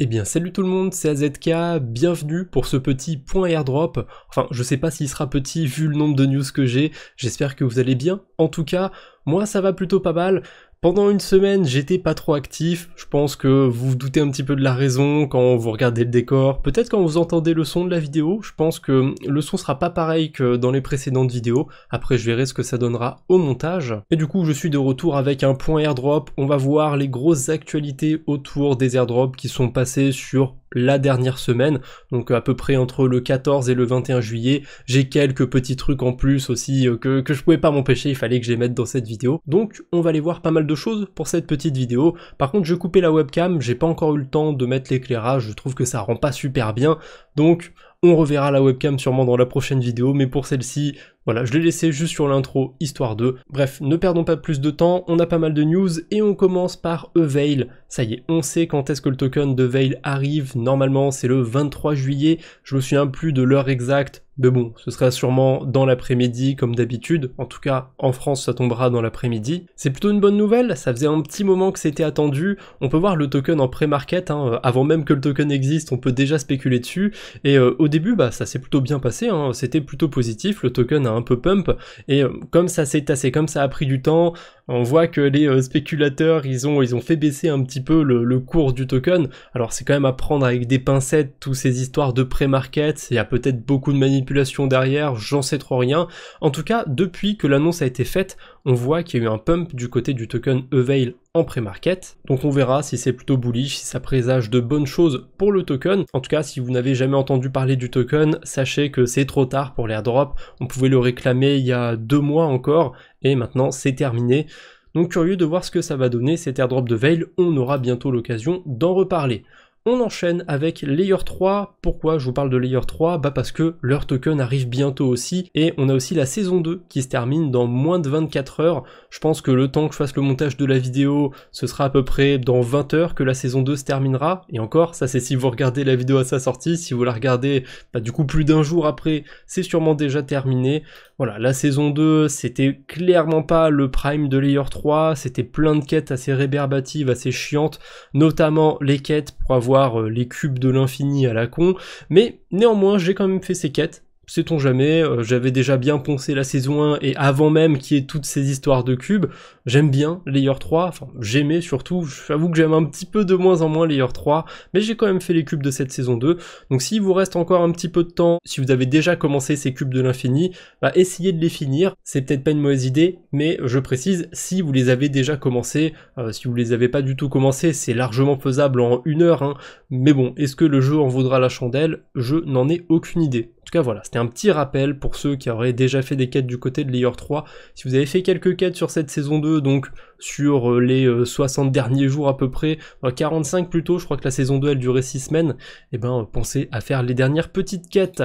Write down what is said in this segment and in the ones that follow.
Eh bien salut tout le monde, c'est AZK, bienvenue pour ce petit point airdrop. Enfin, je sais pas s'il sera petit vu le nombre de news que j'ai, j'espère que vous allez bien. En tout cas, moi ça va plutôt pas mal. Pendant une semaine, j'étais pas trop actif. Je pense que vous vous doutez un petit peu de la raison quand vous regardez le décor. Peut-être quand vous entendez le son de la vidéo. Je pense que le son sera pas pareil que dans les précédentes vidéos. Après, je verrai ce que ça donnera au montage. Et du coup, je suis de retour avec un point airdrop. On va voir les grosses actualités autour des airdrops qui sont passés sur la dernière semaine, donc à peu près entre le 14 et le 21 juillet. J'ai quelques petits trucs en plus aussi euh, que, que je pouvais pas m'empêcher, il fallait que je les mette dans cette vidéo. Donc on va aller voir pas mal de pour cette petite vidéo. Par contre, je coupais la webcam, j'ai pas encore eu le temps de mettre l'éclairage, je trouve que ça rend pas super bien. Donc, on reverra la webcam sûrement dans la prochaine vidéo, mais pour celle-ci, voilà, je l'ai laissé juste sur l'intro, histoire de. Bref, ne perdons pas plus de temps, on a pas mal de news et on commence par Eveil. Ça y est, on sait quand est-ce que le token de Veil arrive. Normalement, c'est le 23 juillet. Je me souviens plus de l'heure exacte, mais bon, ce sera sûrement dans l'après-midi comme d'habitude. En tout cas, en France, ça tombera dans l'après-midi. C'est plutôt une bonne nouvelle, ça faisait un petit moment que c'était attendu. On peut voir le token en pré-market, hein. avant même que le token existe, on peut déjà spéculer dessus. Et euh, au début, bah, ça s'est plutôt bien passé, hein. c'était plutôt positif. Le token a un peu pump. Et euh, comme ça s'est tassé, comme ça a pris du temps, on voit que les euh, spéculateurs, ils ont, ils ont fait baisser un petit peu le, cours du token. Alors c'est quand même à prendre avec des pincettes toutes ces histoires de pré-market. Il y a peut-être beaucoup de manipulation derrière, j'en sais trop rien. En tout cas, depuis que l'annonce a été faite, on voit qu'il y a eu un pump du côté du token Evail en pré-market. Donc on verra si c'est plutôt bullish, si ça présage de bonnes choses pour le token. En tout cas, si vous n'avez jamais entendu parler du token, sachez que c'est trop tard pour l'airdrop. On pouvait le réclamer il y a deux mois encore et maintenant, c'est terminé. Donc curieux de voir ce que ça va donner cet airdrop de Veil, on aura bientôt l'occasion d'en reparler. On enchaîne avec Layer 3. Pourquoi je vous parle de Layer 3 Bah parce que leur token arrive bientôt aussi et on a aussi la saison 2 qui se termine dans moins de 24 heures. Je pense que le temps que je fasse le montage de la vidéo, ce sera à peu près dans 20 heures que la saison 2 se terminera. Et encore, ça c'est si vous regardez la vidéo à sa sortie, si vous la regardez bah, du coup plus d'un jour après, c'est sûrement déjà terminé. Voilà, la saison 2, c'était clairement pas le prime de Layer 3, c'était plein de quêtes assez réberbatives, assez chiantes, notamment les quêtes pour avoir euh, les cubes de l'infini à la con, mais néanmoins j'ai quand même fait ces quêtes, sait-on jamais, euh, j'avais déjà bien poncé la saison 1 et avant même qu'il y ait toutes ces histoires de cubes, J'aime bien Layer 3, enfin j'aimais surtout, j'avoue que j'aime un petit peu de moins en moins Layer 3, mais j'ai quand même fait les cubes de cette saison 2, donc s'il vous reste encore un petit peu de temps, si vous avez déjà commencé ces cubes de l'infini, bah essayez de les finir, c'est peut-être pas une mauvaise idée, mais je précise, si vous les avez déjà commencé, euh, si vous les avez pas du tout commencé, c'est largement faisable en une heure, hein. mais bon, est-ce que le jeu en vaudra la chandelle Je n'en ai aucune idée. En tout cas voilà, c'était un petit rappel pour ceux qui auraient déjà fait des quêtes du côté de Layer 3, si vous avez fait quelques quêtes sur cette saison 2, donc sur euh, les 60 euh, derniers jours à peu près, 45 euh, plutôt, je crois que la saison 2 elle durait 6 semaines, et eh ben pensez à faire les dernières petites quêtes.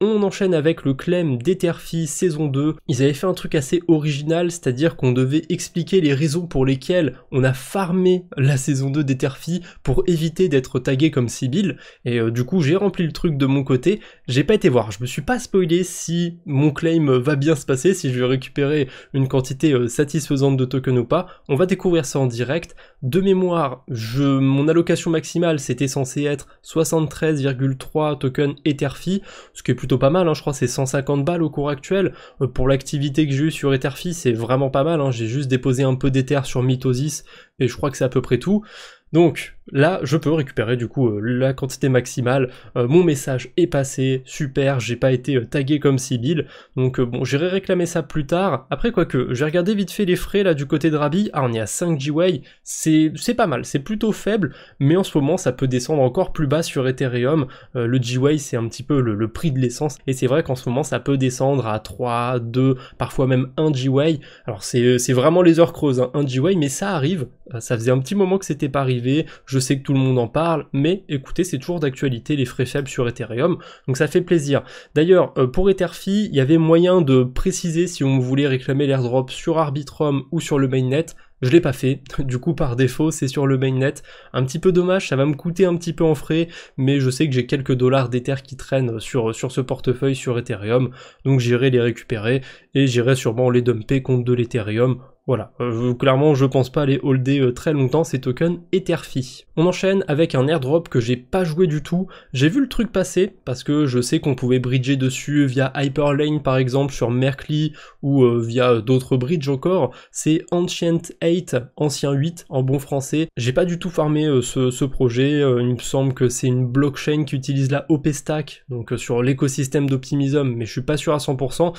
On enchaîne avec le claim d'Etherfi saison 2. Ils avaient fait un truc assez original, c'est-à-dire qu'on devait expliquer les raisons pour lesquelles on a farmé la saison 2 d'Etherfi pour éviter d'être tagué comme Sibyl. Et euh, du coup, j'ai rempli le truc de mon côté. J'ai pas été voir, je me suis pas spoilé si mon claim va bien se passer, si je vais récupérer une quantité euh, satisfaisante de tokens ou pas. On va découvrir ça en direct. De mémoire, je, mon allocation maximale, c'était censé être 73,3 tokens Etherfi, ce qui est plus plutôt pas mal, hein, je crois c'est 150 balles au cours actuel. Euh, pour l'activité que j'ai eu sur Etherfi, c'est vraiment pas mal, hein, j'ai juste déposé un peu d'éther sur Mitosis, et je crois que c'est à peu près tout. Donc, Là, je peux récupérer du coup euh, la quantité maximale. Euh, mon message est passé, super, j'ai pas été euh, tagué comme Sibyl. Donc bon, j'irai réclamer ça plus tard. Après, quoique, j'ai regardé vite fait les frais là du côté de Rabi. Ah, on est à 5 G-Way, c'est pas mal, c'est plutôt faible, mais en ce moment, ça peut descendre encore plus bas sur Ethereum. le way c'est un petit peu le, prix de l'essence. Et c'est vrai qu'en ce moment, ça peut descendre à 3, 2, parfois même 1 G-Way, Alors c'est vraiment les heures creuses, 1 hein, mais ça arrive. Ça faisait un petit moment que c'était pas arrivé. Je sais que tout le monde en parle, mais écoutez, c'est toujours d'actualité les frais faibles sur Ethereum, donc ça fait plaisir. D'ailleurs, euh, pour Etherfi, il y avait moyen de préciser si on voulait réclamer l'airdrop sur Arbitrum ou sur le mainnet. Je l'ai pas fait, du coup par défaut c'est sur le mainnet. Un petit peu dommage, ça va me coûter un petit peu en frais, mais je sais que j'ai quelques dollars d'Ether qui traînent sur, sur ce portefeuille sur Ethereum, donc j'irai les récupérer et j'irai sûrement les dumper contre de l'Ethereum voilà, euh, clairement je pense pas aller holder euh, très longtemps ces tokens Etherfi. On enchaîne avec un airdrop que j'ai pas joué du tout. J'ai vu le truc passer parce que je sais qu'on pouvait bridger dessus via Hyperlane par exemple sur Merkley ou euh, via d'autres bridges encore. C'est Ancient 8, Ancien 8 en bon français. J'ai pas du tout farmé ce, projet. il me semble que c'est une blockchain qui utilise la OP Stack, donc sur l'écosystème d'Optimism, mais je suis pas sûr à 100%.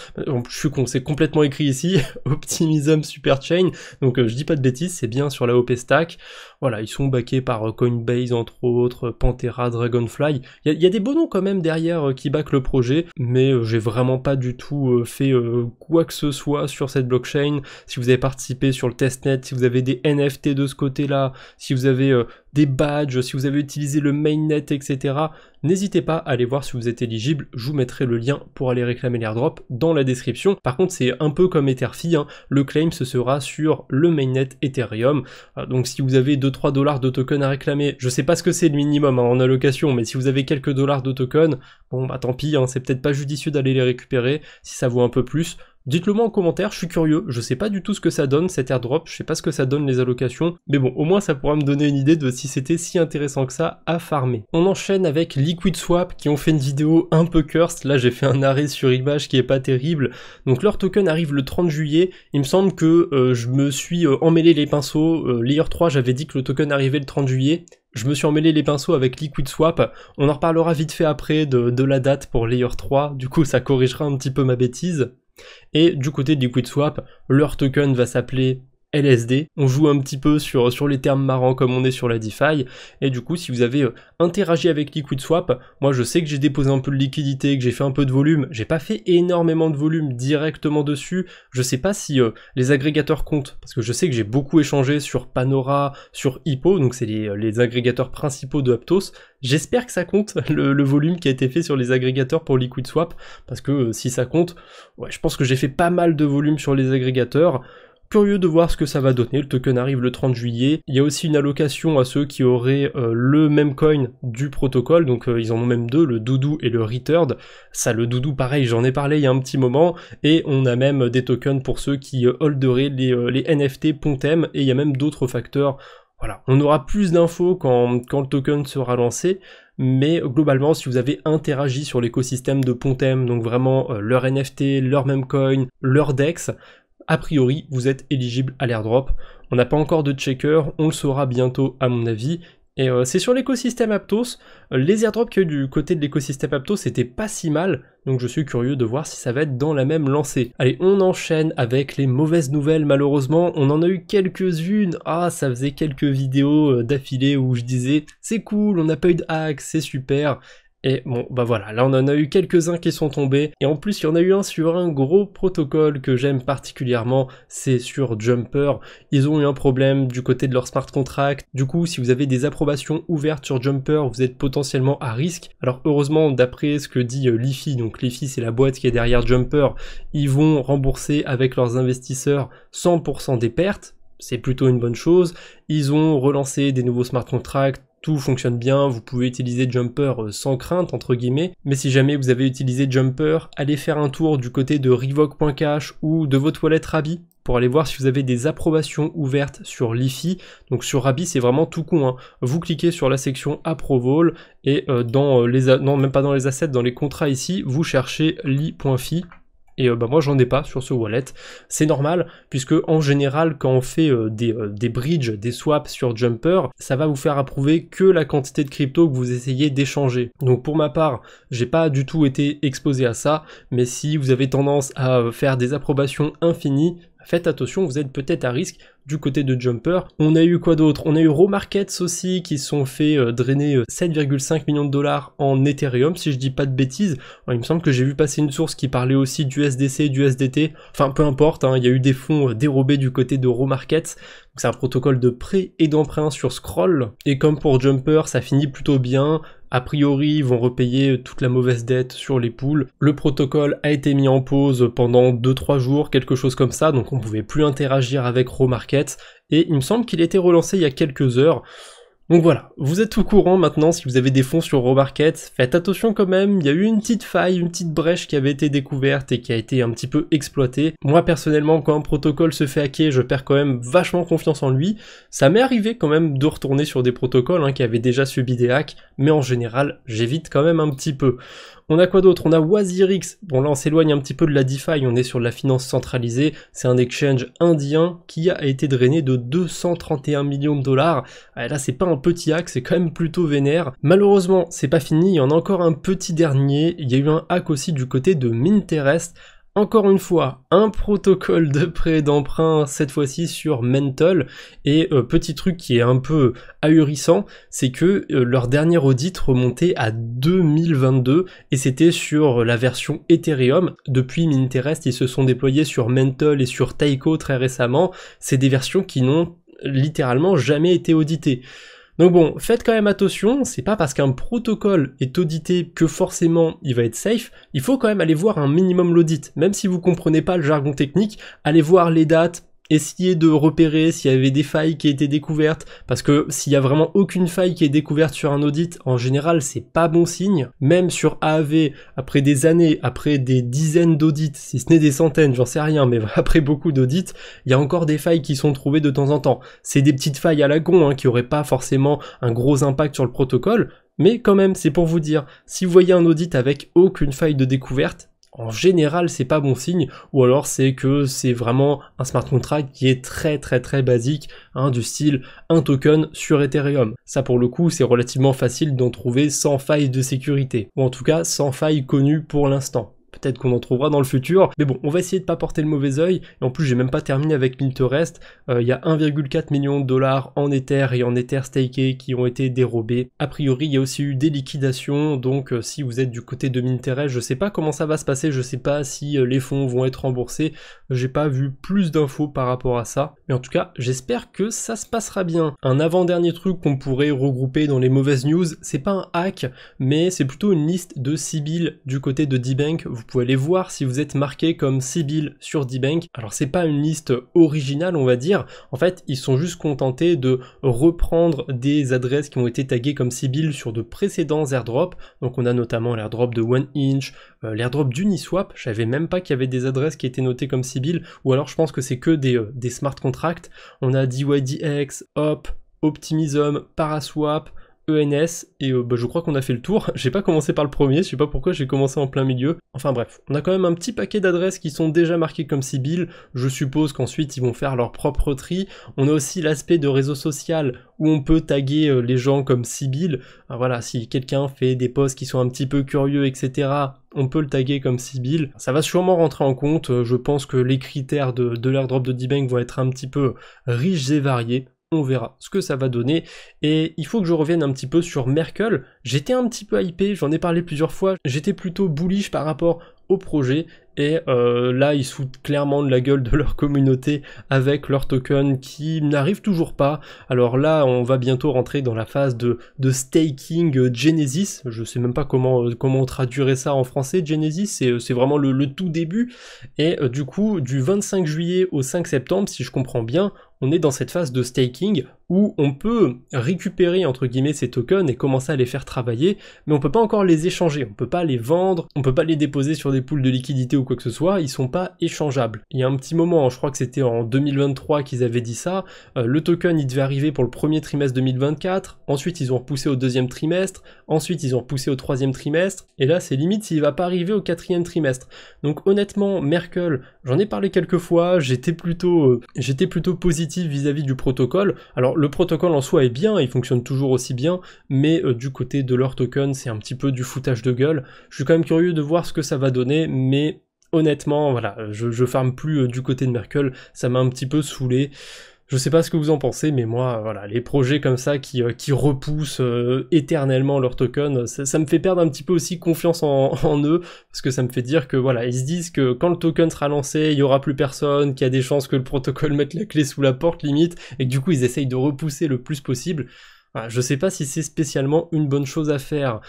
Je suis qu'on c'est complètement écrit ici. Optimism super Chain. Donc euh, je dis pas de bêtises, c'est bien sur la OP Stack. Voilà, ils sont backés par euh, Coinbase entre autres, euh, Pantera, Dragonfly. Il y, a des beaux noms quand même derrière qui back le projet, mais j'ai vraiment pas du tout fait quoi que ce soit sur cette blockchain. Si vous avez participé sur le testnet, si vous avez des NFT de ce côté-là, si vous avez des badges, si vous avez utilisé le mainnet, etc. N'hésitez pas à aller voir si vous êtes éligible, je vous mettrai le lien pour aller réclamer l'airdrop dans la description. Par contre, c'est un peu comme Etherfi, hein. le claim ce sera sur le mainnet Ethereum. Euh, donc si vous avez 2-3 dollars de token à réclamer, je sais pas ce que c'est le minimum hein, en allocation, mais si vous avez quelques dollars de token, bon bah tant pis, hein, c'est peut-être pas judicieux d'aller les récupérer si ça vaut un peu plus Dites-le moi en commentaire, je suis curieux, je sais pas du tout ce que ça donne cet airdrop, je sais pas ce que ça donne les allocations, mais bon, au moins ça pourra me donner une idée de si c'était si intéressant que ça à farmer. On enchaîne avec Liquid Swap qui ont fait une vidéo un peu cursed, là j'ai fait un arrêt sur image qui est pas terrible, donc leur token arrive le 30 juillet, il me semble que euh, je me suis euh, emmêlé les pinceaux, euh, layer 3 j'avais dit que le token arrivait le 30 juillet, je me suis emmêlé les pinceaux avec Liquid Swap. On en reparlera vite fait après de, de, la date pour Layer 3. Du coup, ça corrigera un petit peu ma bêtise. Et du côté du QuidSwap, leur token va s'appeler LSD. On joue un petit peu sur, sur les termes marrants comme on est sur la DeFi. Et du coup, si vous avez euh, interagi avec swap moi je sais que j'ai déposé un peu de liquidité, que j'ai fait un peu de volume. J'ai pas fait énormément de volume directement dessus. Je sais pas si euh, les agrégateurs comptent, parce que je sais que j'ai beaucoup échangé sur Panora, sur Hippo, donc c'est les, euh, agrégateurs principaux de Aptos. J'espère que ça compte le, volume qui a été fait sur les agrégateurs pour swap parce que si ça compte, ouais, je pense que j'ai fait pas mal de volume sur les agrégateurs. Curieux de voir ce que ça va donner, le token arrive le 30 juillet. Il y a aussi une allocation à ceux qui auraient euh, le même coin du protocole, donc euh, ils en ont même deux, le Doudou et le Returned. Ça, le Doudou, pareil, j'en ai parlé il y a un petit moment, et on a même des tokens pour ceux qui euh, holderaient les, NFT Pontem, et il y a même d'autres facteurs voilà, on aura plus d'infos quand, le token sera lancé, mais globalement, si vous avez interagi sur l'écosystème de Pontem, donc vraiment leur NFT, leur même coin, leur DEX, a priori, vous êtes éligible à l'airdrop. On n'a pas encore de checker, on le saura bientôt à mon avis. Et euh, c'est sur l'écosystème Aptos. Euh, les airdrops qu'il y a eu du côté de l'écosystème Aptos c'était pas si mal, donc je suis curieux de voir si ça va être dans la même lancée. Allez, on enchaîne avec les mauvaises nouvelles malheureusement. On en a eu quelques-unes. Ah, ça faisait quelques vidéos euh, d'affilée où je disais c'est cool, on n'a pas eu de hack, c'est super. Et bon, bah voilà, là on en a eu quelques-uns qui sont tombés. Et en plus, il y en a eu un sur un gros protocole que j'aime particulièrement, c'est sur Jumper. Ils ont eu un problème du côté de leur smart contract. Du coup, si vous avez des approbations ouvertes sur Jumper, vous êtes potentiellement à risque. Alors heureusement, d'après ce que dit euh, Lifi, donc Lifi c'est la boîte qui est derrière Jumper, ils vont rembourser avec leurs investisseurs 100% des pertes c'est plutôt une bonne chose. Ils ont relancé des nouveaux smart contracts tout fonctionne bien, vous pouvez utiliser Jumper euh, sans crainte entre guillemets, mais si jamais vous avez utilisé Jumper, allez faire un tour du côté de Revoke.cache ou de vos toilettes Rabi pour aller voir si vous avez des approbations ouvertes sur l'IFI. Donc sur Rabi, c'est vraiment tout con. Hein. Vous cliquez sur la section Approval et euh, dans euh, les... non, même pas dans les assets, dans les contrats ici, vous cherchez li.fi et euh, bah moi j'en ai pas sur ce wallet. C'est normal puisque en général quand on fait euh, euh, des, bridges, des swaps sur Jumper, ça va vous faire approuver que la quantité de crypto que vous essayez d'échanger. Donc pour ma part, j'ai pas du tout été exposé à ça, mais si vous avez tendance à faire des approbations infinies, faites attention, vous êtes peut-être à risque du côté de Jumper. On a eu quoi d'autre On a eu Raw Markets aussi qui sont fait euh, drainer 7,5 euh, millions de dollars en Ethereum, si je dis pas de bêtises. il me semble que j'ai vu passer une source qui parlait aussi du SDC du SDT, enfin peu importe, hein, il y a eu des fonds euh, dérobés du côté de Raw Markets. C'est un protocole de prêt et d'emprunt sur scroll. Et comme pour Jumper, ça finit plutôt bien. A priori, ils vont repayer toute la mauvaise dette sur les poules. Le protocole a été mis en pause pendant 2-3 jours, quelque chose comme ça, donc on pouvait plus interagir avec Row Market. Et il me semble qu'il a été relancé il y a quelques heures. Donc voilà, vous êtes au courant maintenant si vous avez des fonds sur Robarket, faites attention quand même, il y a eu une petite faille, une petite brèche qui avait été découverte et qui a été un petit peu exploitée. Moi personnellement, quand un protocole se fait hacker, je perds quand même vachement confiance en lui. Ça m'est arrivé quand même de retourner sur des protocoles hein, qui avaient déjà subi des hacks, mais en général, j'évite quand même un petit peu. On a quoi d'autre On a Wazirix. Bon là on s'éloigne un petit peu de la DeFi, on est sur la finance centralisée. C'est un exchange indien qui a été drainé de 231 millions de dollars. là c'est pas un petit hack, c'est quand même plutôt vénère. Malheureusement c'est pas fini, il y en a encore un petit dernier. Il y a eu un hack aussi du côté de Minterest encore une fois un protocole de prêt d'emprunt, cette fois-ci sur Mental. Et euh, petit truc qui est un peu ahurissant, c'est que euh, leur dernier audit remontait à 2022 et c'était sur la version Ethereum. Depuis Minterest, ils se sont déployés sur Mental et sur Taiko très récemment. C'est des versions qui n'ont littéralement jamais été auditées. Donc bon, faites quand même attention, c'est pas parce qu'un protocole est audité que forcément il va être safe, il faut quand même aller voir un minimum l'audit, même si vous comprenez pas le jargon technique, allez voir les dates, essayer de repérer s'il y avait des failles qui étaient découvertes, parce que s'il y a vraiment aucune faille qui est découverte sur un audit, en général, c'est pas bon signe. Même sur AAV, après des années, après des dizaines d'audits, si ce n'est des centaines, j'en sais rien, mais après beaucoup d'audits, il y a encore des failles qui sont trouvées de temps en temps. C'est des petites failles à la con, hein, qui n'auraient pas forcément un gros impact sur le protocole, mais quand même, c'est pour vous dire, si vous voyez un audit avec aucune faille de découverte, en général c'est pas bon signe ou alors c'est que c'est vraiment un smart contract qui est très très très basique hein, du style un token sur Ethereum. Ça pour le coup c'est relativement facile d'en trouver sans faille de sécurité ou en tout cas sans faille connue pour l'instant. Peut-être qu'on en trouvera dans le futur, mais bon, on va essayer de ne pas porter le mauvais oeil. Et en plus, j'ai même pas terminé avec Minterest, euh, Il y a 1,4 million de dollars en Ether et en Ether staked qui ont été dérobés. A priori, il y a aussi eu des liquidations, donc euh, si vous êtes du côté de Minterest, je sais pas comment ça va se passer, je sais pas si euh, les fonds vont être remboursés. J'ai pas vu plus d'infos par rapport à ça. Mais en tout cas, j'espère que ça se passera bien. Un avant-dernier truc qu'on pourrait regrouper dans les mauvaises news, c'est pas un hack, mais c'est plutôt une liste de Sibyl du côté de D-Bank. Vous vous pouvez aller voir si vous êtes marqué comme Sibyl sur D-Bank. Alors c'est pas une liste originale on va dire, en fait ils sont juste contentés de reprendre des adresses qui ont été taguées comme Sibyl sur de précédents airdrops, donc on a notamment l'airdrop de One Inch, euh, l'airdrop d'Uniswap, je savais même pas qu'il y avait des adresses qui étaient notées comme Sibyl, ou alors je pense que c'est que des, euh, des smart contracts, on a DYDX, Hop, Optimism, Paraswap, ENS et euh, bah, je crois qu'on a fait le tour. J'ai pas commencé par le premier, je sais pas pourquoi j'ai commencé en plein milieu. Enfin bref, on a quand même un petit paquet d'adresses qui sont déjà marquées comme Sibyl. Je suppose qu'ensuite ils vont faire leur propre tri. On a aussi l'aspect de réseau social où on peut taguer euh, les gens comme Sibyl. Ah, voilà, si quelqu'un fait des posts qui sont un petit peu curieux, etc. On peut le taguer comme Sibyl. Ça va sûrement rentrer en compte. Euh, je pense que les critères de, de l'airdrop de D-Bank vont être un petit peu riches et variés on verra ce que ça va donner. Et il faut que je revienne un petit peu sur Merkel. J'étais un petit peu hypé, j'en ai parlé plusieurs fois. J'étais plutôt bullish par rapport au projet. Et euh, là, ils foutent clairement de la gueule de leur communauté avec leur token qui n'arrive toujours pas. Alors là, on va bientôt rentrer dans la phase de, de staking Genesis. Je sais même pas comment, euh, comment on traduirait ça en français. Genesis, c'est euh, vraiment le, tout début. Et du coup, du 25 juillet au 5 septembre, si je comprends bien, on est dans cette phase de staking où on peut récupérer entre guillemets ces tokens et commencer à les faire travailler, mais on peut pas encore les échanger, on peut pas les vendre, on peut pas les déposer sur des poules de liquidité ou quoi que ce soit, ils sont pas échangeables. Il y a un petit moment, hein, je crois que c'était en 2023 qu'ils avaient dit ça, euh, le token il devait arriver pour le premier trimestre 2024, ensuite ils ont repoussé au deuxième trimestre, ensuite ils ont repoussé au troisième trimestre, et là c'est limite s'il va pas arriver au quatrième trimestre. Donc honnêtement, Merkel, j'en ai parlé quelques fois, j'étais plutôt, euh, j'étais plutôt positif vis-à-vis du protocole. Alors le protocole en soi est bien, il fonctionne toujours aussi bien, mais euh, du côté de leur token, c'est un petit peu du foutage de gueule. Je suis quand même curieux de voir ce que ça va donner, mais honnêtement, voilà, je, ferme plus euh, du côté de Merkel, ça m'a un petit peu saoulé. Je sais pas ce que vous en pensez, mais moi, voilà, les projets comme ça qui, euh, repoussent euh, éternellement leur token, ça, me fait perdre un petit peu aussi confiance en, eux, parce que ça me fait dire que voilà, ils se disent que quand le token sera lancé, il y aura plus personne, qu'il y a des chances que le protocole mette la clé sous la porte limite, et que du coup ils essayent de repousser le plus possible. Ah, je sais pas si c'est spécialement une bonne chose à faire.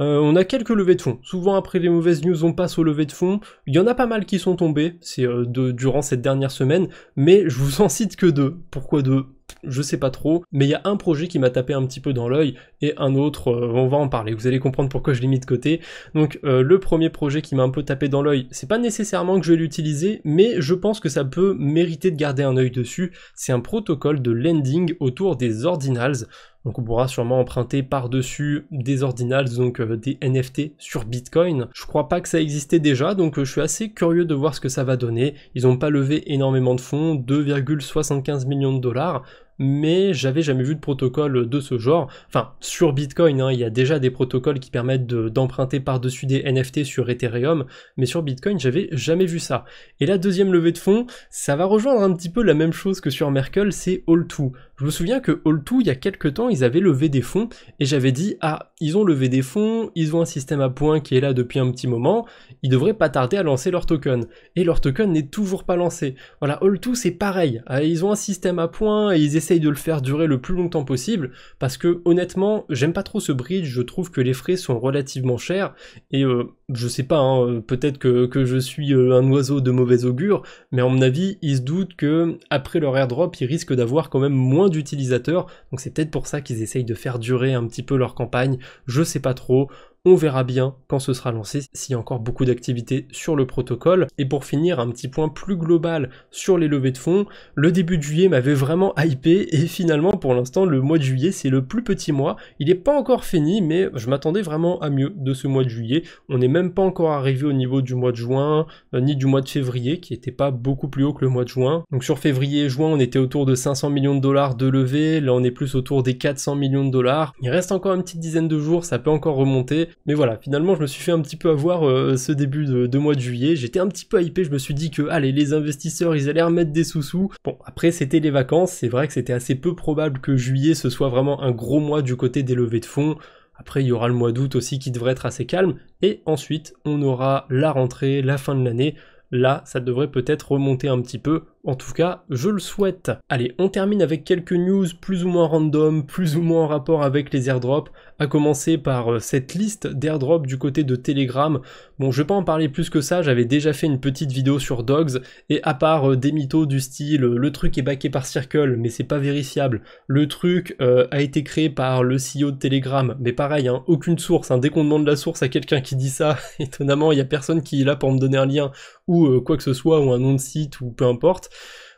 Euh, on a quelques levées de fonds. Souvent après les mauvaises news, on passe aux levées de fonds. Il y en a pas mal qui sont tombés c'est euh, durant cette dernière semaine, mais je vous en cite que deux. Pourquoi deux je sais pas trop, mais il y a un projet qui m'a tapé un petit peu dans l'œil et un autre, euh, on va en parler, vous allez comprendre pourquoi je l'ai mis de côté. Donc euh, le premier projet qui m'a un peu tapé dans l'œil, c'est pas nécessairement que je vais l'utiliser, mais je pense que ça peut mériter de garder un œil dessus, c'est un protocole de lending autour des ordinals. Donc on pourra sûrement emprunter par-dessus des ordinals, donc euh, des NFT sur Bitcoin. Je crois pas que ça existait déjà, donc je suis assez curieux de voir ce que ça va donner. Ils n'ont pas levé énormément de fonds, 2,75 millions de dollars mais j'avais jamais vu de protocole de ce genre. Enfin, sur Bitcoin, hein, il y a déjà des protocoles qui permettent d'emprunter par-dessus des NFT sur Ethereum, mais sur Bitcoin, j'avais jamais vu ça. Et la deuxième levée de fonds, ça va rejoindre un petit peu la même chose que sur Merkel, c'est All2. Je me souviens que All2, il y a quelques temps, ils avaient levé des fonds et j'avais dit Ah, ils ont levé des fonds, ils ont un système à points qui est là depuis un petit moment, ils devraient pas tarder à lancer leur token. Et leur token n'est toujours pas lancé. Voilà, All2, c'est pareil. Ah, ils ont un système à points et ils essayent de le faire durer le plus longtemps possible parce que honnêtement, j'aime pas trop ce bridge, je trouve que les frais sont relativement chers et. Euh, je sais pas, hein, euh, peut-être que, je suis euh, un oiseau de mauvais augure, mais en mon avis, ils se doutent que après leur airdrop, ils risquent d'avoir quand même moins d'utilisateurs. Donc c'est peut-être pour ça qu'ils essayent de faire durer un petit peu leur campagne. Je sais pas trop. On verra bien quand ce sera lancé s'il y a encore beaucoup d'activités sur le protocole. Et pour finir, un petit point plus global sur les levées de fonds. Le début de juillet m'avait vraiment hypé et finalement pour l'instant le mois de juillet c'est le plus petit mois. Il n'est pas encore fini mais je m'attendais vraiment à mieux de ce mois de juillet. On n'est même pas encore arrivé au niveau du mois de juin euh, ni du mois de février qui n'était pas beaucoup plus haut que le mois de juin. Donc sur février et juin on était autour de 500 millions de dollars de levées Là on est plus autour des 400 millions de dollars. Il reste encore une petite dizaine de jours, ça peut encore remonter. Mais voilà, finalement, je me suis fait un petit peu avoir euh, ce début de, mois de juillet. J'étais un petit peu hypé, je me suis dit que, allez, les investisseurs, ils allaient remettre des sous-sous. Bon, après, c'était les vacances. C'est vrai que c'était assez peu probable que juillet, ce soit vraiment un gros mois du côté des levées de fonds. Après, il y aura le mois d'août aussi qui devrait être assez calme. Et ensuite, on aura la rentrée, la fin de l'année. Là, ça devrait peut-être remonter un petit peu. En tout cas, je le souhaite. Allez, on termine avec quelques news plus ou moins random, plus ou moins en rapport avec les airdrops, à commencer par euh, cette liste d'airdrops du côté de Telegram. Bon, je vais pas en parler plus que ça, j'avais déjà fait une petite vidéo sur Dogs, et à part euh, des mythos du style euh, le truc est backé par Circle, mais c'est pas vérifiable, le truc a été créé par le CEO de Telegram, mais pareil, hein, aucune source, hein. dès qu'on demande la source à quelqu'un qui dit ça, étonnamment, il y a personne qui est là pour me donner un lien, ou quoi que ce soit, ou un nom de site, ou peu importe.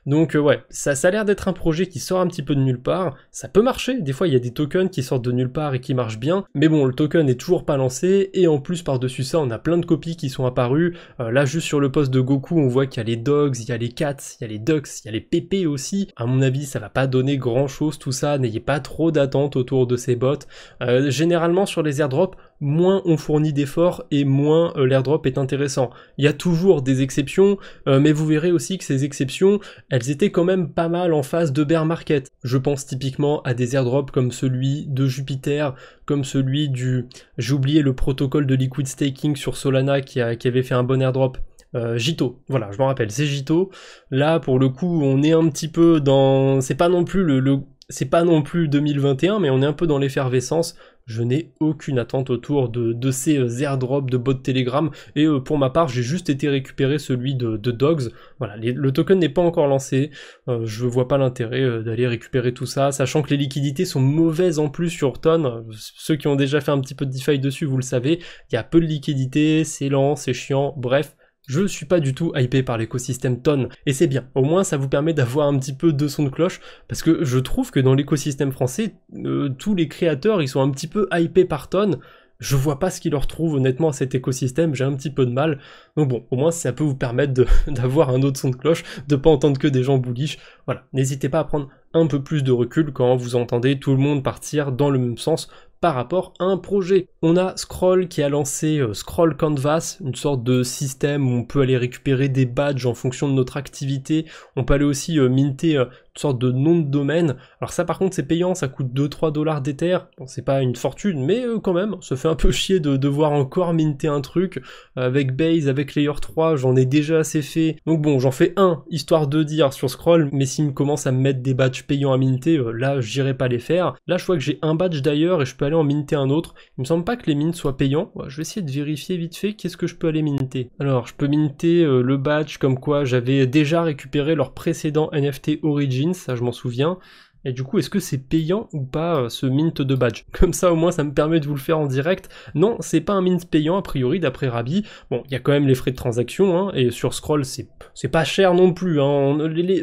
Donc euh, ouais, ça, a l'air d'être un projet qui sort un petit peu de nulle part. Ça peut marcher, des fois il y a des tokens qui sortent de nulle part et qui marchent bien, mais bon, le token n'est toujours pas lancé, et en plus par-dessus ça, on a plein de copies qui sont apparues. Euh, là, juste sur le poste de Goku, on voit qu'il y a les Dogs, il y a les Cats, il y a les Ducks, il y a les pépés aussi. À mon avis, ça va pas donner grand-chose tout ça, n'ayez pas trop d'attente autour de ces bots. Euh, généralement, sur les airdrops, moins on fournit d'efforts et moins euh, l'airdrop est intéressant. Il y a toujours des exceptions, euh, mais vous verrez aussi que ces exceptions, elles étaient quand même pas mal en face de bear market. Je pense typiquement à des airdrops comme celui de Jupiter, comme celui du... J'ai oublié le protocole de liquid staking sur Solana qui, avait fait un bon airdrop. Euh, Jito. voilà, je m'en rappelle, c'est Gito. Là, pour le coup, on est un petit peu dans. C'est pas non plus le c'est pas non plus 2021, mais on est un peu dans l'effervescence je n'ai aucune attente autour de, de ces euh, airdrops de bot Telegram. Et euh, pour ma part, j'ai juste été récupérer celui de, de Dogs. Voilà, le token n'est pas encore lancé. Euh, je vois pas l'intérêt d'aller récupérer tout ça, sachant que les liquidités sont mauvaises en plus sur Ton. Ceux qui ont déjà fait un petit peu de DeFi dessus, vous le savez, il y a peu de liquidités, c'est lent, c'est chiant, bref. Je ne suis pas du tout hypé par l'écosystème tonnes et c'est bien, au moins ça vous permet d'avoir un petit peu de son de cloche, parce que je trouve que dans l'écosystème français, euh, tous les créateurs, ils sont un petit peu hypés par tonnes je vois pas ce qu'ils leur trouvent honnêtement à cet écosystème, j'ai un petit peu de mal. Donc bon, au moins ça peut vous permettre d'avoir un autre son de cloche, de pas entendre que des gens bullish. Voilà, n'hésitez pas à prendre un peu plus de recul quand vous entendez tout le monde partir dans le même sens par rapport à un projet. On a Scroll qui a lancé euh, Scroll Canvas, une sorte de système où on peut aller récupérer des badges en fonction de notre activité. On peut aller aussi euh, minter euh, sorte de nom de domaine. Alors ça par contre c'est payant, ça coûte 2-3 dollars d'Ether, c'est pas une fortune, mais euh, quand même, ça fait un peu chier de devoir encore minter un truc, avec Base, avec Layer 3, j'en ai déjà assez fait, donc bon j'en fais un, histoire de dire sur Scroll, mais s'il me commence à me mettre des badges payants à minter, euh, là j'irai pas les faire. Là je vois que j'ai un badge d'ailleurs et je peux aller en minter un autre, il me semble pas que les mines soient payants, je vais essayer de vérifier vite fait qu'est-ce que je peux aller minter. Alors je peux minter euh, le badge comme quoi j'avais déjà récupéré leur précédent NFT Origin, ça je m'en souviens. Et du coup, est-ce que c'est payant ou pas euh, ce mint de badge Comme ça, au moins, ça me permet de vous le faire en direct. Non, c'est pas un mint payant, a priori, d'après Rabi. Bon, il y a quand même les frais de transaction, hein, et sur Scroll, c'est pas cher non plus. Hein.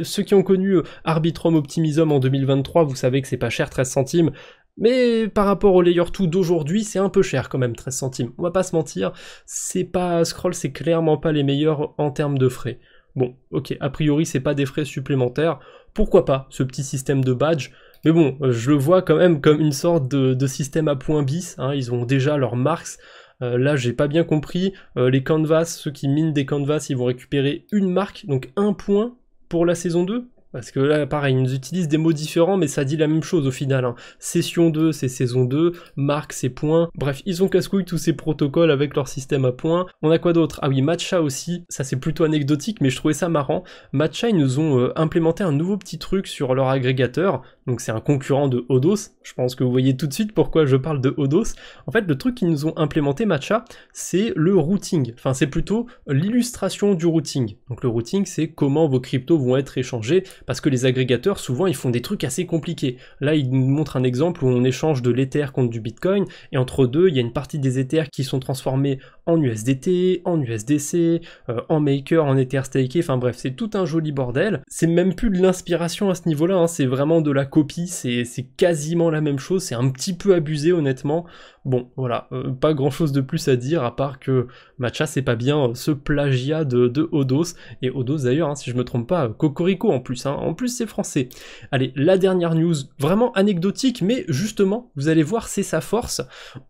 ceux qui ont connu euh, Arbitrum Optimism en 2023, vous savez que c'est pas cher, 13 centimes. Mais par rapport au layer 2 d'aujourd'hui, c'est un peu cher quand même, 13 centimes. On va pas se mentir, c'est pas Scroll, c'est clairement pas les meilleurs en termes de frais. Bon, ok, a priori, c'est pas des frais supplémentaires pourquoi pas ce petit système de badge mais bon, euh, je le vois quand même comme une sorte de, système à points bis. Hein. ils ont déjà leurs marques. Euh, là, j'ai pas bien compris. Euh, les canvas, ceux qui minent des canvas, ils vont récupérer une marque, donc un point pour la saison 2. Parce que là, pareil, ils nous utilisent des mots différents, mais ça dit la même chose au final. Hein. Session 2, c'est saison 2. Marque, c'est point. Bref, ils ont casse-couille tous ces protocoles avec leur système à points. On a quoi d'autre Ah oui, Matcha aussi. Ça, c'est plutôt anecdotique, mais je trouvais ça marrant. Matcha, ils nous ont euh, implémenté un nouveau petit truc sur leur agrégateur. Donc, c'est un concurrent de Odos. Je pense que vous voyez tout de suite pourquoi je parle de Odos. En fait, le truc qu'ils nous ont implémenté, Matcha, c'est le routing. Enfin, c'est plutôt l'illustration du routing. Donc, le routing, c'est comment vos cryptos vont être échangés parce que les agrégateurs, souvent, ils font des trucs assez compliqués. Là, ils nous montrent un exemple où on échange de l'Ether contre du Bitcoin, et entre deux, il y a une partie des éthers qui sont transformés en USDT, en USDC, euh, en Maker, en Ether Stake, enfin bref, c'est tout un joli bordel. C'est même plus de l'inspiration à ce niveau-là, hein. c'est vraiment de la copie, c'est quasiment la même chose, c'est un petit peu abusé, honnêtement. Bon, voilà, euh, pas grand chose de plus à dire à part que Matcha c'est pas bien euh, ce plagiat de, Odos, et Odos d'ailleurs, hein, si je me trompe pas, euh, Cocorico en plus, hein. en plus c'est français. Allez, la dernière news, vraiment anecdotique, mais justement, vous allez voir, c'est sa force.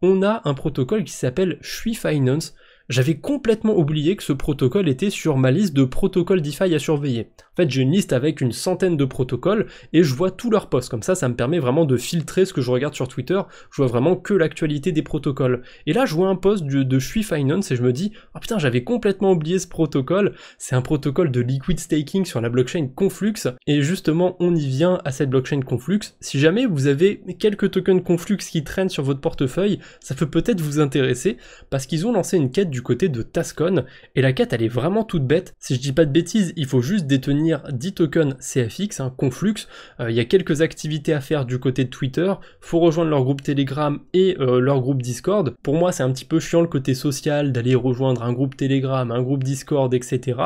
On a un protocole qui s'appelle Shui Finance. J'avais complètement oublié que ce protocole était sur ma liste de protocoles DeFi à surveiller. En fait, j'ai une liste avec une centaine de protocoles et je vois tous leurs posts. Comme ça, ça me permet vraiment de filtrer ce que je regarde sur Twitter. Je vois vraiment que l'actualité des protocoles. Et là, je vois un post de, de Shui Finance et je me dis, ah putain, j'avais complètement oublié ce protocole. C'est un protocole de liquid staking sur la blockchain Conflux. Et justement, on y vient à cette blockchain Conflux. Si jamais vous avez quelques tokens Conflux qui traînent sur votre portefeuille, ça peut peut-être vous intéresser parce qu'ils ont lancé une quête du côté de Tascon, et la quête elle est vraiment toute bête. Si je dis pas de bêtises, il faut juste détenir 10 tokens CFX, un hein, Conflux. Euh, il y a quelques activités à faire du côté de Twitter, faut rejoindre leur groupe Telegram et euh, leur groupe Discord. Pour moi c'est un petit peu chiant le côté social d'aller rejoindre un groupe Telegram, un groupe Discord, etc.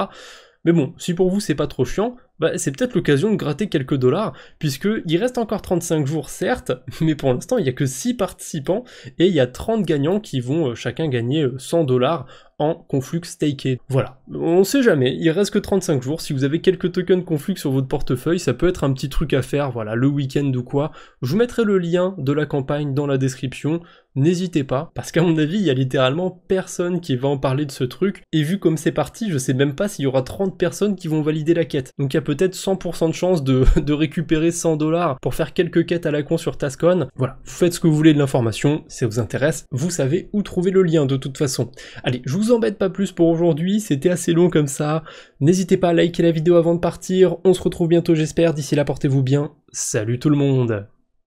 Mais bon, si pour vous c'est pas trop chiant, bah, c'est peut-être l'occasion de gratter quelques dollars, puisqu'il reste encore 35 jours, certes, mais pour l'instant, il n'y a que 6 participants et il y a 30 gagnants qui vont euh, chacun gagner 100 euh, dollars en Conflux Staked, Voilà, on ne sait jamais, il reste que 35 jours, si vous avez quelques tokens Conflux sur votre portefeuille, ça peut être un petit truc à faire, voilà, le week-end ou quoi. Je vous mettrai le lien de la campagne dans la description, n'hésitez pas, parce qu'à mon avis, il y a littéralement personne qui va en parler de ce truc, et vu comme c'est parti, je sais même pas s'il y aura 30 personnes qui vont valider la quête. Donc il peut-être 100% de chance de, récupérer 100 dollars pour faire quelques quêtes à la con sur Tascon. Voilà, vous faites ce que vous voulez de l'information, si ça vous intéresse, vous savez où trouver le lien de toute façon. Allez, je vous embête pas plus pour aujourd'hui, c'était assez long comme ça. N'hésitez pas à liker la vidéo avant de partir, on se retrouve bientôt j'espère, d'ici là portez-vous bien, salut tout le monde